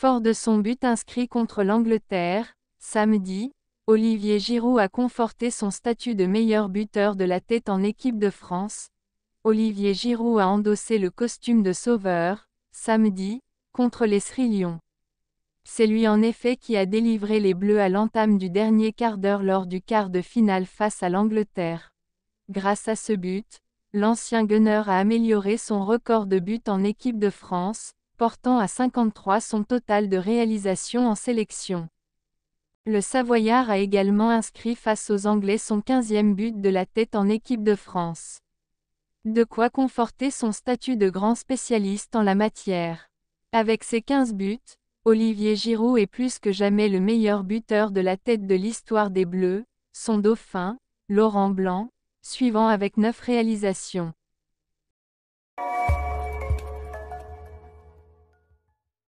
Fort de son but inscrit contre l'Angleterre, samedi, Olivier Giroud a conforté son statut de meilleur buteur de la tête en équipe de France. Olivier Giroud a endossé le costume de sauveur, samedi, contre les Sri Lions. C'est lui en effet qui a délivré les Bleus à l'entame du dernier quart d'heure lors du quart de finale face à l'Angleterre. Grâce à ce but, l'ancien gunner a amélioré son record de but en équipe de France, portant à 53 son total de réalisations en sélection. Le Savoyard a également inscrit face aux Anglais son 15e but de la tête en équipe de France. De quoi conforter son statut de grand spécialiste en la matière. Avec ses 15 buts, Olivier Giroud est plus que jamais le meilleur buteur de la tête de l'histoire des Bleus, son dauphin, Laurent Blanc, suivant avec 9 réalisations.